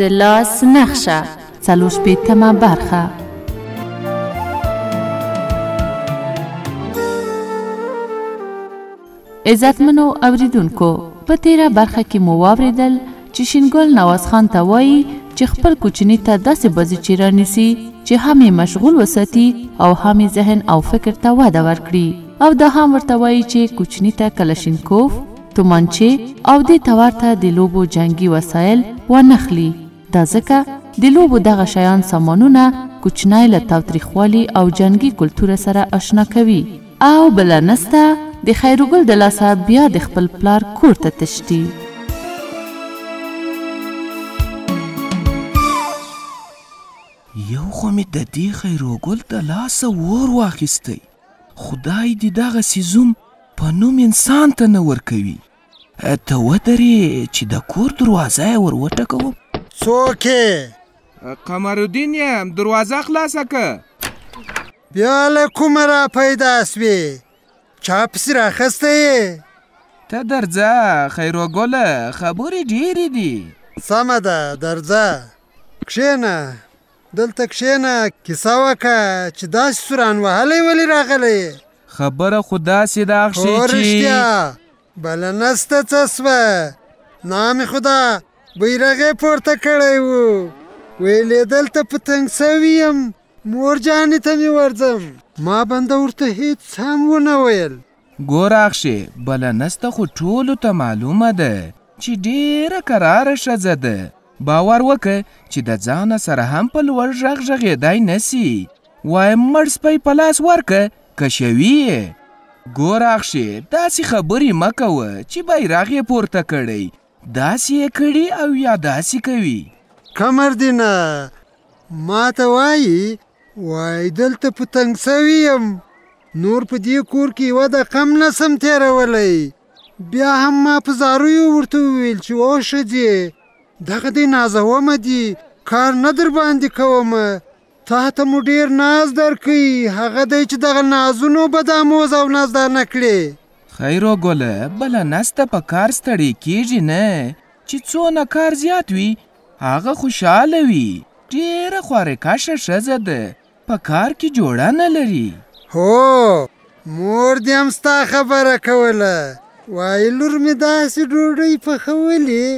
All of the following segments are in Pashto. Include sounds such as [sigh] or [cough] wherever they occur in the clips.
د لاس نقشه څلور شپیتمه برخه عزتمنو اوریدونکو په تیره برخه کې مو واوریدل چې شینګل نواز خان ته وایي چې خپل کوچنی ته داسې بزی چې رانیسي چې هم یې مشغول وساتي او هم یې ذهن او فکر ته وده ورکړي او دا هم ورته وایي چې کوچنی ته کلشینکوف تومانچه او د توارته د لوبو جنگي وسایل و نخلی دا ځکه د لوبو دغه شیان سامانونه کوچنی له تاوتریخوالي او جنگي کلتور سره آشنا کوي او بل نسته د خیرګل د لاسه بیا د خپل پلار کور ته تشتي یو خو مې د دې خیرګل د لاسه ور واخیستی خدای دې دغه سیزوم په نوم انسان ته نه ورکوي ته ودرې چې د کور دروازه یې ور وټکوم څوک قمر الدین یم دروازه خلاصه که بیا له کومه را پیدا سوې چا پسې راخسته یې ته درځه خیروګله خبرې ډېرې دي سمه ده درځه کښېنه دلته کښېنه کیسه وکړه چې داسې سوران وهلی ولې راغلی خبره خو داسې ده اخښې چې رښتیا بله نسته څه سوه نامې خدا بیرغ یې پورته کړی و ویلې دلته په تنګ سوي یم مور جانې ته مې ورځم ما بنده ورته هیڅ هم ونه ویل ګوره اخښې بله نسته خو ټولو ته معلومه ده چې ډیره کراره ښځه ده باور وکه چې د ځانه سره هم په لوړ غږ غږېدای نسی وایم مړ سپی په لاس ورکه کشوي یې ګوره اخښې داسې خبرې مه کوه چې بیرغ یې پورته کړی داسې یې کړي او یا داسې کوي کمر دی نه ما ته وایي وای دلته په تنګ سوي یم نور په دې کور کې یوه دقه هم نسم تېرولی بیا هم ما په زاریو ورته وویل چې او ښځې دغه دی نازومه دي کار نه در باندې کوم تا ته مو ډیر ناز درکې هغه دی چې دغه نازونو به دا موز او نازدانه کړي خیرو ګله بل نسته په کار ستړي کیږي نه چې څونه کار زیات وي هغه خوشاله وي ډیره خوارې کاشه ښځه ده په کار کې جوړه نه لري هو مور دې هم ستا خبره کوله وای لور مې داسې ډوډۍ پخولې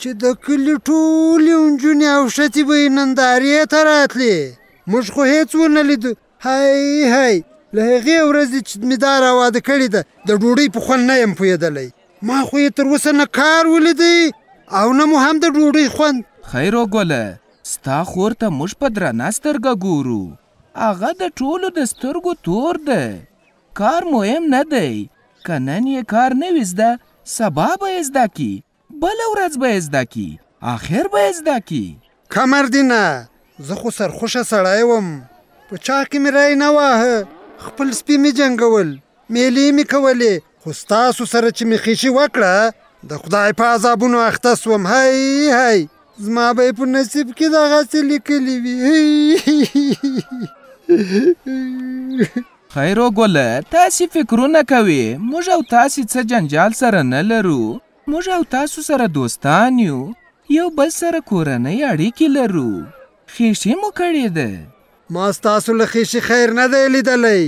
چې د کلي ټولې نجونې او ښځې به یې نندارې ته راتلې موږ خو هېڅ ونه لیدو هی هی له هغې ورځې چې مې دا را واده کړې ده د ډوډۍ په خوند نه یم پوهېدلی ما خو یې تر اوسه نه کار ولیدی او نه مو هم د ډوډۍ خوند خیر وګله ستا خور ته موږ په درنه سترګه ګورو هغه د ټولو د سترګو تور ده کار مهم نه دی که نن یې کار نه وي زده سبا به یې زده کي بله ورځ به یې زده کي آخر به یې زده کي کمر دې نه زه خو سرخوشه سړی وم په چا کې مې رای نه واهه خپل سپی می جنگول میلې می کولې خو ستاسو سره چې می خیشي وکړه د خدای په عذابونو اخته سوم هی هی زما به په نصیب کې دغسې لیکلي وي خیرو ګله تاسې فکرونه کوي موږ او تاسې څه جنجال سره نه لرو موږ او تاسو سره دوستان یو یو بل سره کورنۍ اړیکې لرو خیشي مو کړې ده ما ستاسو له خیشي خیر نه دی لیدلی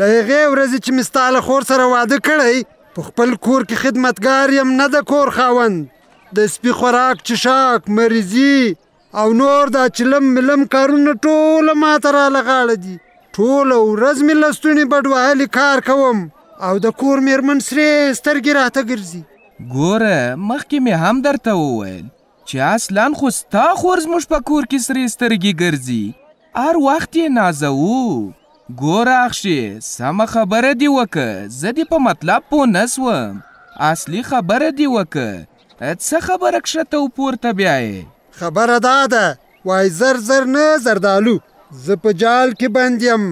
له هغې ورځې چې مې ستا له خور سره واده کړی په خپل کور کې خدمتګار یم نه د کور خاوند د سپي خوراک چشاک مریضي او نور دا چې لم ملم کارونه ټوله ماته راله غاړه دي ټوله ورځ مې له ستوني بډ وهلي کار کوم او د کور میرمن سرې سترګې راته ګرځي ګوره مخکې مې هم درته وویل چې اصلا خو ستا خور زموږ په کور کې سرې سترګې ګرځي هر وخت یې نازوو ګوره اخښې سمه خبره دې وکړه زه دې په مطلب پوه نه سوم اصلي خبره دې وکړه څه خبره کښته او پورته بیایې خبره دا ده وای زر زر نه زردالو زه په جال کې بند یم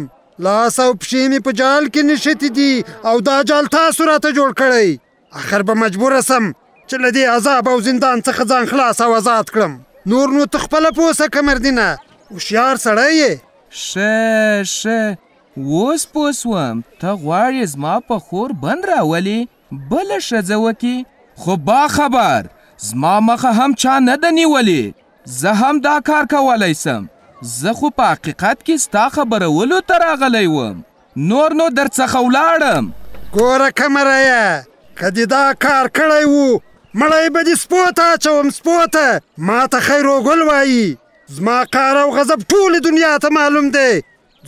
لاس او پښې مې په جال کې نښتې دي او دا جال تاسو راته جوړ کړی آخر به مجبوره سم چې له دې عذاب او زندان څخه ځان خلاص او آزاد کړم نور نو ته خپله پوه سه کمردینه هوښیار سړی یې شه شه اوس پوه سوم ته غواړې زما په خور بند راولې بله ښځه وکړي خو با خبر زما مخه هم چا نه ده نیولې زه هم دا کار کولی سم زه خو په حقیقت کې ستا خبرولو ته راغلی وم نور نو در څخه ولاړم ګوره کمره که دې دا کار کړی وو مړی به دې سپو ته اچوم سپو ته ما ته خیروګل وایي زما قهر او غضب ټول دنیا ته معلوم دی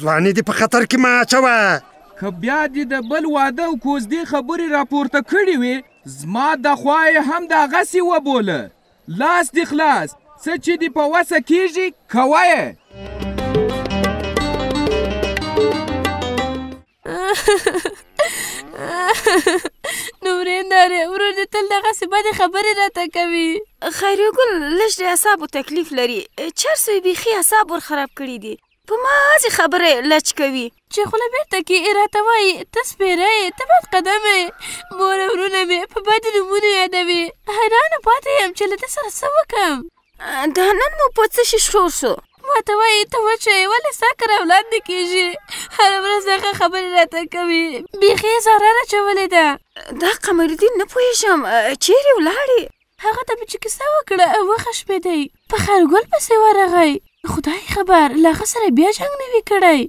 ځواني دې په خطر کې ما اچوه که بیا دې د بل واده او کوزدې خبرې راپورته کړې وې زما د خوای هم د غسی وبوله لاس دې خلاص څه چې دې په وسه کیږي کوایه [laughs] نو ورېندارې ورور دې تل دغسې بدې خبرې راته کوي خیریګل لږ د اعصابو تکلیف لري چر سوی بیخي اعصاب ور خراب کړي دي په ما هسې خبرې لچ کوي چې خوله بیرته کې راته وایي ته سپېره یې ته بد قدمه یې مور ورونه مې په بدو نومونو یادوي حیرانه پاتې یم چې له ده سره څه وکړم دا نن مو په څه شي شور شو ماته وایي ته وچه یې ولې ستا کره وړاندې کېږي هره ورځ دغه خبرې راته کوي بیخي یې ضرر اچولې ده دا قمرالدین نه پوهېږم چیرې ولاړې هغه ته مې چې کیسه وکړه وښه شپېدی په خرګل پسې ورغی خدای خبر له هغه سره بیا جنګ نه وي کړی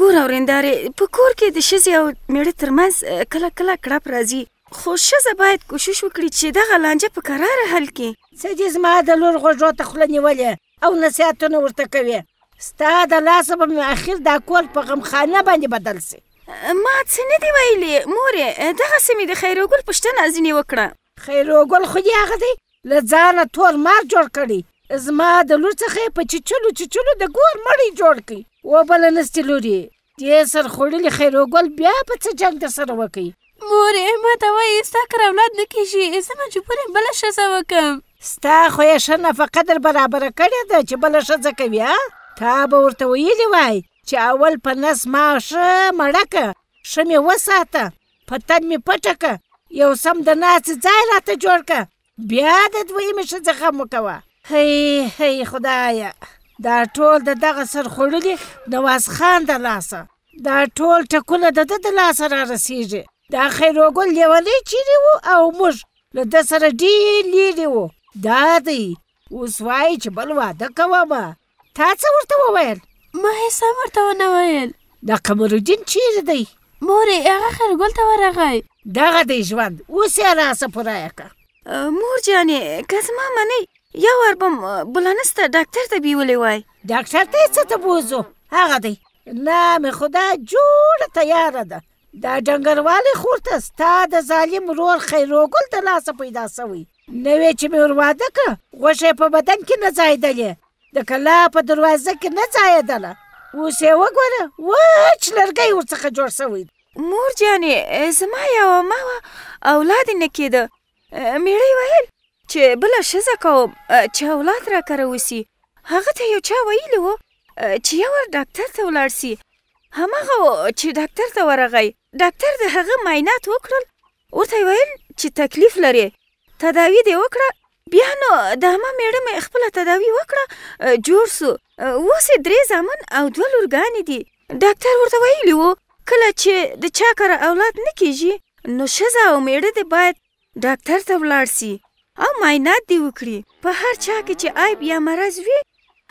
ګور اورېندارې په کور کې د ښځې او میړه ترمنځ کله کله کړپ راځي خو ښځه باید کوشش وکړي چې دغه لانجه په کراره حل کړي څه دې زما د لور غوږو ته خوله نیولې او نصیحتونه ورته کوي ستا د لاسه به مې اخر دا کول په غمخانه باندې بدل سي ما څه نه دی ویلي مورې دغسې مې د خیروګل پوښتنه ځینې وکړه خیروګل خو دې هغه دی له ځانه تور مار جوړ کړي زما د لور څخه په چچلو چچلو د ګور مړی جوړ کړي وبله نستې لورې دې سر خوړلي خیروګل بیا په څه جنګ در سره وکړي مورې ما ته وایي ستا کره اولاد نه کېږي زه مجبور یم بله ښځه وکړم ستا خو یې ښه نفقه در برابره کړې ده چې بله ښځه کوي تا به ورته ویلي وای چې اول په نس ما ښه مړه که ښه مې وساته په تن مې پټه که یو سم د ناستې ځای راته جوړ که بیا د دویمې ښځې غم وکوه هی هی خدایه دا ټول د دغه سر خوړلي نواز خان د لاسه دا ټول ټکونه د ده د لاسه را رسیږي دا خیروګل لیولی چیرې و او موږ له ده سره ډېر لیرې و دا دی اوس وایي چې بل واده کومه تا څه ورته وویل ما هیڅ هم ورته ونه ویل دا قمرالدین چیرې دی مورې هغه خرګل ته ورغی دغه دی ژوند اوس یې راسه پوره کړه مور جانې که زما منې یو وار به بلانس ته ډاکټر ته بیولې وای ډاکټر ته څه ته بوزو هغه دی نام خدا جوړه تیاره ده دا جنګروالې خور ته ستا د ظالم رور خیروګل د لاسه پیدا سوی نوې چې مې ور واده که غوښه په بدن کې نه ځایدلې د کلا په دروازه کې نه ځایدله اوس یې وګوره وچ لرګی ورڅخه جوړ سوی مور جانې زما یوه ما وه اولاد یې نه کېده میړه ویل چې بله ښځه کوم چې اولاد راکره وسي هغه ته یو چا ویلي و چې یو ور ډاکټر ته ولاړ سي هماغه چې ډاکټر ته ورغی ډاکټر د هغه معاینات وکړل ورته ویل چې تکلیف لري تداوی دې وکړه بیا نو د ما میړه مې خپل تداوی وکړه جوړ سو اوس درې زامن او دوه لورګانې دي ډاکټر ورته ویلی وو کله چې د چا کره اولاد نه کیږي نو ښځه او میړه دې باید ډاکټر ته ولاړ سي او معاینات دې وکړي په هر چا کې چې عیب یا مرض وي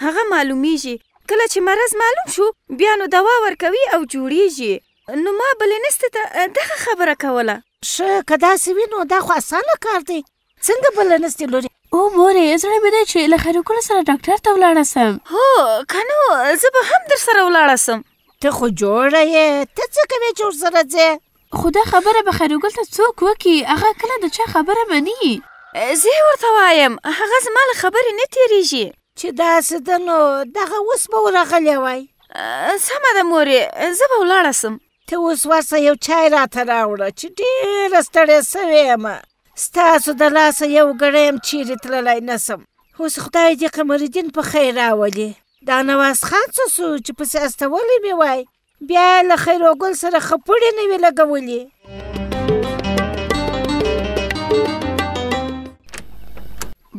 هغه معلومیږي کله چې مرض معلوم شو بیا نو دوا ورکوي او جوړیږي نو ما بلې نسته ته دغه خبره کوله ش کدا سوي نو دا خو اسانه کار دی څنګه بلنستې لوري او مورې زړه مې دی چې له خیرګل سره ډاکټر ته ولاړ سم هو کنو زه به هم در سره ولاړ سم ته خو جوړه یې ته څه کوې چې ورسره ځې خو دا خبره به خیرګل ته څوک وکي هغه کله د چا خبره مني زه ورته وایم هغه زما له خبرې نه تیریږي چې دا څه ده نو دغه اوس به راغلی وای سمه ده مورې زه به ولاړه سم ته اوس ورسه یو چای راته راوړه چې ډېره ستړې سوې یم ستاسو د لاسه یو ګړی هم چیرې تللی نسم اوس خدای دې قمرالدین په خیر راولي دا نواز خان څه سو چې پسې استولی مې وای بیا له خیروګل سره خپړې نه وي لګولې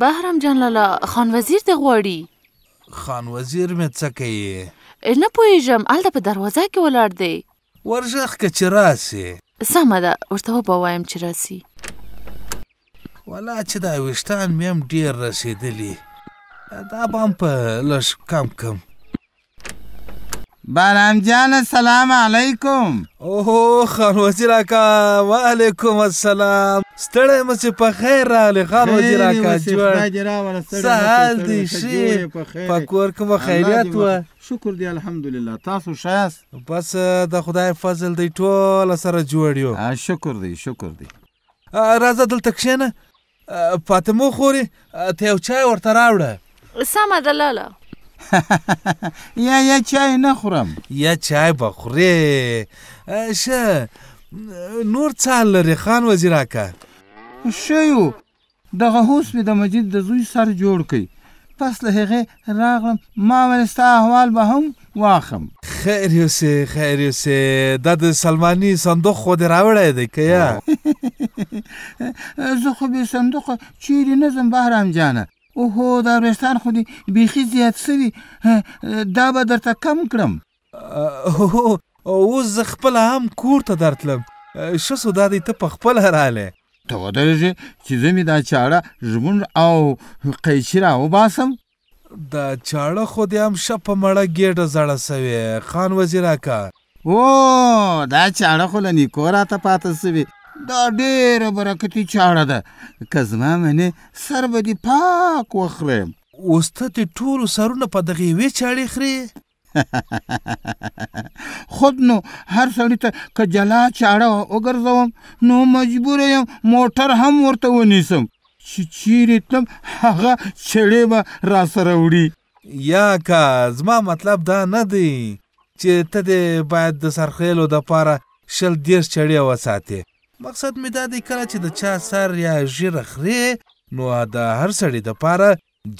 بهرام جان لالا خان وزیر ته غواړي خان وزیر مې څه کوي نه پوهېږم هلته په دروازه کې ولاړ دی ورژخ که چې راسي سمه ده ورته وبه وایم چې راسي ولا چې دا ویښتان مې هم ډېر رسېدلي دا به هم په لږ کم کم بارام جان السلام علیکم اوه خان وزیر اکا وعلیکم السلام ستړی مې چې په خیر راغلی خان وزیر اکا جوړ سهار دی شي په کور کې مو خیریت و شکر دی الحمدلله تاسو شاس بس د خدای فضل دی ټول سره جوړ یو شکر دی شکر دی راځه دلته کښېنه فاطمه خورې ته یو چای ورته راوړه سمه ده لاله [laughs] یا یا چای نه خورم یا چای به خورې شه نور څه لري خان وزیر اکا شه یو دغه هوس مې د مجید د زوی سر جوړ کړي پس له هغې راغلم ما ویل ستا احوال به هم واخم خیر یو سه خیر یو سه دا د سلمانی صندوق خو دې راوړی دی که یا [laughs] زه خو به صندوق چیرې نه ځم بهرام جانه اوهو دا ورستان خو دې بیخي زیات سوي دا به درته کم کړم اوس زه خپله هم کور ته درتلم ښه سو دا دی ته په خپله رالی ته ودرېږې چې زه مې دا چاړه ژمونږ او قیچي را وباسم د چاړه خو دې هم ښه په مړه ګېډه زړه سوې خان وزیر اکا او دا چاړه خو له نیکو راته پاته سوې دا ډېره برکتي چاړه ده که زما منې سر به دې پاک وخورم اوس ته دې ټولو سرونه په دغې یوې چاړې خورې [laughs] خود نو هر سړي ته که جلا چاړه وګرځوم نو مجبوره یم موټر هم ورته ونیسم چې چیرې تم هغه چړې به را سره وړي یا کا زما مطلب دا نه دی چې ته دې باید د سرخیلو د پاره شل دیش چړې وساتې مقصد می دا دی کله چې د چا سر یا ژیره خرې نو د هر سړي د پاره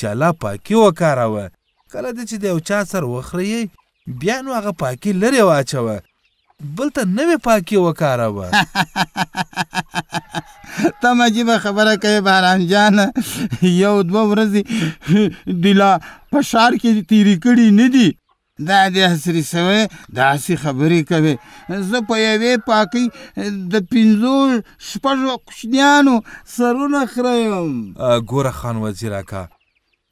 جلا پاکي وکاروه کله دې چې د یو چا سر وخرې بیا نو هغه پاکي لرې واچوه بلته نوې پاکي وکاروه [laughs] تم عجیب خبره کوي باران جان یو دوه ورځې دلا په شار کې تیری کړي نه دي دا دې حسري سوي دا سي خبرې کوي زه په یوې پاکي د پینزو شپږو کوچنیانو سرونه خرایم ګوره خان وزیر اکا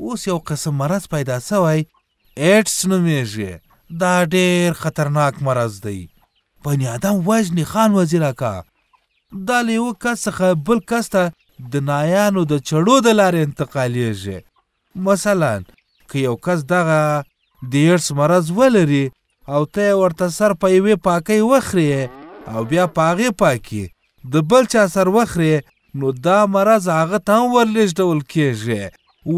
اوس یو قسم مرض پیدا سوی ایډس نومیږي دا ډیر خطرناک مرض دی بني آدم وژنې خان وزیر اکا دا له یو کس څخه بل کس ته د نایانو د چړو د لارې انتقالیږي مثلا که یو کس دغه دیرس مرض ولري او ته ورته سر په یوې پاکۍ وخرې او بیا په هغې پاکې د بل چا سر وخرې نو دا مرض هغه ته هم ورلیږدول کیږي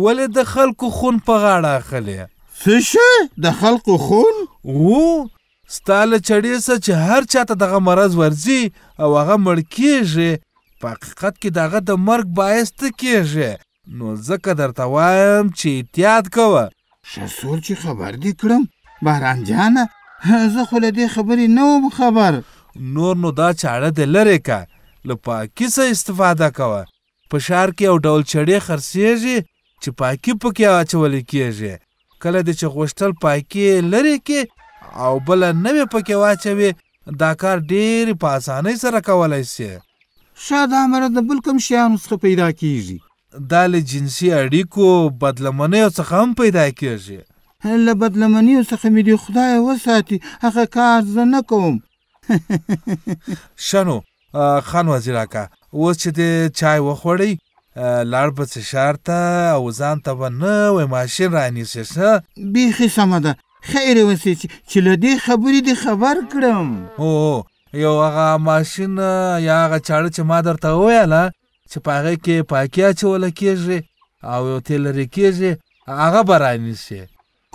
ولې د خلکو خون په غاړه اخلې څه د خلکو خون وو ستاله چړې سه چې هر چاته دغه مرض ورځي او هغه مړ کیږي په حقیقت کې دغه د مرګ باعث ته کیږي نو ځکه درته وایم چې احتیاط کوه شسول چې خبر دې کړم بهران جانه زه خو له دې خبرې نه وم خبر نور نو دا چاړه دې لرې که له پاکي څه استفاده کوه په ښار کې او ډول چړې خرڅېږي چې پاکي پکې اچول کیږي کله دې چې غوښتل پاکي لرې کې او بل نوې پکې واچوي دا کار ډېر په اسانۍ سره کولای شي شاید امر د بل کوم شیانو څخه پیدا کیږي دا له جنسي اړیکو بدلمنۍ څخه هم پیدا کیږي له بدلمنۍ څخه مې دی خدای وساتي هغه کار زه نه کوم [laughs] شنو خان وزیر اکا اوس چې د چای وخوړی لاړ په څه شارته او ځان ته به نه وای ماشین رانیسې څه بیخي سمه ده خیر اوسې چې له دې خبرې دې خبر کړم او یو هغه ماشین یا هغه چاړه چې ما درته وویله چې په هغه کې پاکي اچوله کېږي او یو تیلرې کېږي هغه به رانیسي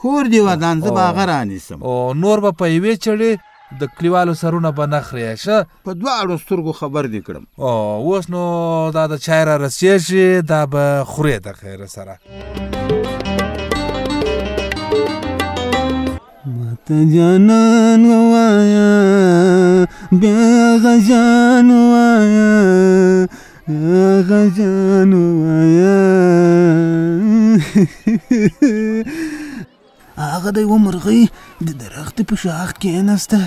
کور دې ودان زه به هغه رانیسم او نور به په یوې چړې د کلیوالو سرونه به نه خرې شه په دواړو سترګو خبر دې کړم او اوس نو دا د چای را رسېږي دا به خورې د خیره سره ته جانان وایا بیا غجان وایا غجان وایا هغه د یو مرغۍ د درخت په شاخ کېناسته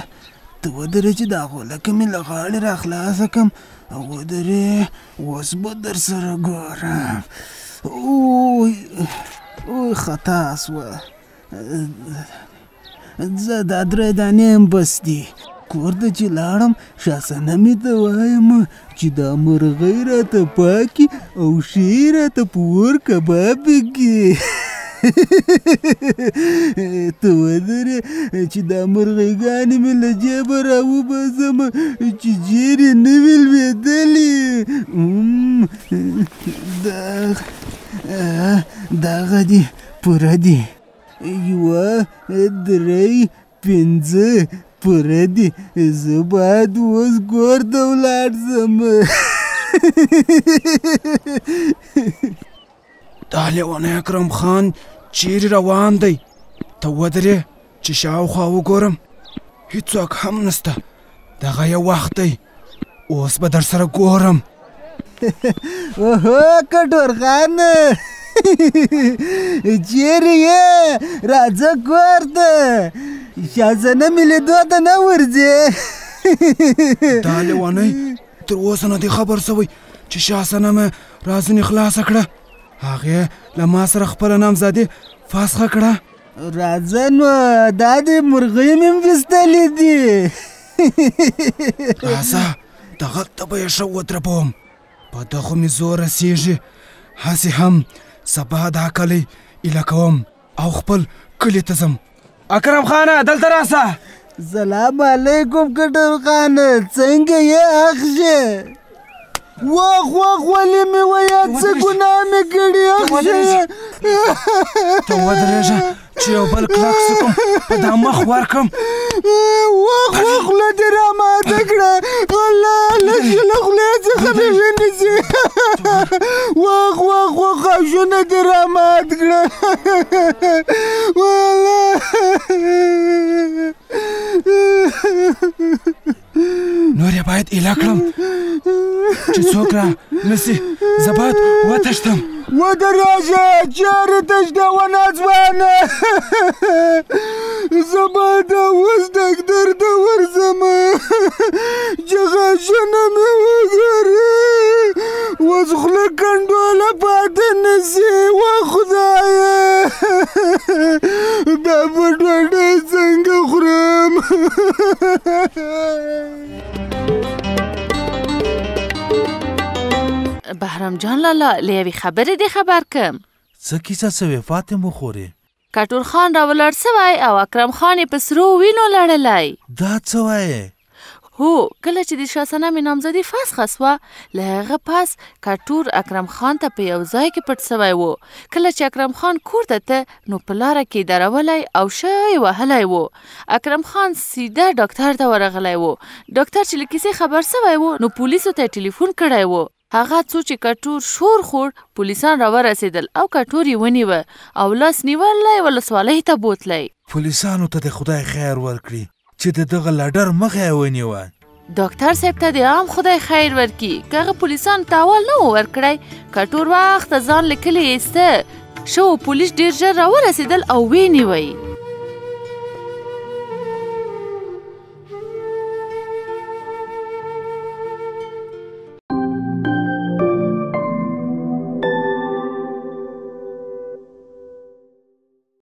ته ودرې چې دا غولکه مې له غاړې راخلاصه کړم او ودرې اوس به در سره ګورم اوی اوی خطا سوه زه دا درې دانې هم بس دي کور ته چې لاړم شاسانه مې ته وایم چې دا مرغۍ راته پاکي او شی راته په اور کباب کې [laughs] ته ودرې چې دا مرغیګانې مې له جیبه راوباسم چې جیر یې نه وي لوېدلې دغه دي پوره دي یوه درې پنځه پوره دي زه باید اوس کور ته ولاړ ځم [laughs] دا لیونی اکرم خان چیرې روان دی ته ودرې چې شاوخوا وګورم هیڅوک هم نسته دغه یو وخت دی اوس به در سره ګورم [laughs] اوهو کټور خان چیرې [laughs] یې eh, راځه کور ته شازنه مې لیدو ته نه ورځې [laughs] دا لیونۍ تر اوسه نه دی خبر سوی چې شاسنه مې رازنې خلاصه کړه هغې له ما سره خپله نامزادي فاسخه کړه راځه نو دا دې مرغۍ مې هم ویستلې دي [laughs] راځه دغلته به یې ښه ودربوم په دغو مې زور رسېږي هسې هم سبا دا کلی اله کوم او خپل کلی ته ځم اکرم خان دلته راسه سلام علیکم کټر خان څنګه یې اخشه واخ واخ ولې مې ویا څه ګناه مې کړې اخشه ته ودرېږه چې یو بل کلک سکم په دا مخ ورکم واخ واخ خوله دې راماته کړه والله لږ له خولې څخه مې وینې ځي واخ واخ واخ غاښونه دې رامات کړه والله نور یې باید ایله کړم چې څوک را نسي زه باید وتښتم ودرېږه چیرې تږده ونه ځوانه زه به د اوس ډاکټر ته ورځمه جغاشونه مې وګورې اوس خوله کنډوله پاتې نه شي و خدایه [laughs] دا به ډوډۍ څنګه خورم [laughs] بهرام جان لالا لوي خبره دې خبر کم څه کیسه سوې فاطمه خوري کټور خان راولړ سوای او اکرم خان په سرو وینو لړلای دا څه وای هو کله چې د شاسنه می نامزدي فاس خسوا له هغه پاس کټور اکرم خان ته په یو ځای کې پټ سوای وو کله چې اکرم خان کور ته ته نو پلار کې درولای او شای وهلای وو اکرم خان سیده ډاکټر ته ورغلی وو ډاکټر چې لکه خبر سوای وو نو پولیسو ته ټلیفون کړای وو هغه څو چې کټور شور خور پولیسان را ورسېدل او کټور یې ونیو او لاس نیولای ولسوالۍ ته بوتلای پولیسانو ته د خدای خیر ورکړي چې دغه لډر مخه ونیو ډاکټر صاحب ته د عام خدای خیر ورکړي کغه پولیسان تاوال نه ورکړي کټور وخت ځان لیکلی ایسته شو پولیس ډیر ژر را ورسېدل او وینیوي